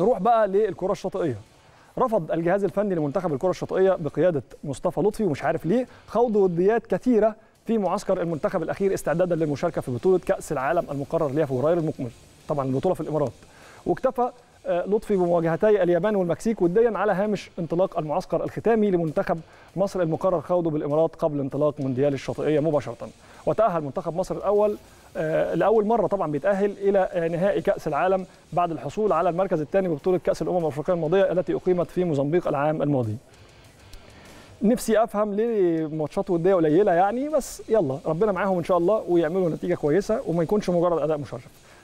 نروح بقى للكره الشاطئيه رفض الجهاز الفني لمنتخب الكره الشاطئيه بقياده مصطفى لطفي ومش عارف ليه خوض وديات كثيره في معسكر المنتخب الاخير استعدادا للمشاركه في بطوله كاس العالم المقرر ليها في فبراير المقبل طبعا البطوله في الامارات واكتفى لطفي بمواجهتي اليابان والمكسيك وديا على هامش انطلاق المعسكر الختامي لمنتخب مصر المقرر خوضه بالامارات قبل انطلاق مونديال الشاطئيه مباشره وتاهل منتخب مصر الاول آه، لاول مره طبعا بيتاهل الى آه، نهائي كاس العالم بعد الحصول على المركز الثاني ببطوله كاس الامم الافريقيه الماضيه التي اقيمت في موزمبيق العام الماضي نفسي افهم ليه ماتشات وديه قليله يعني بس يلا ربنا معاهم ان شاء الله ويعملوا نتيجه كويسه وما يكونش مجرد اداء مشرف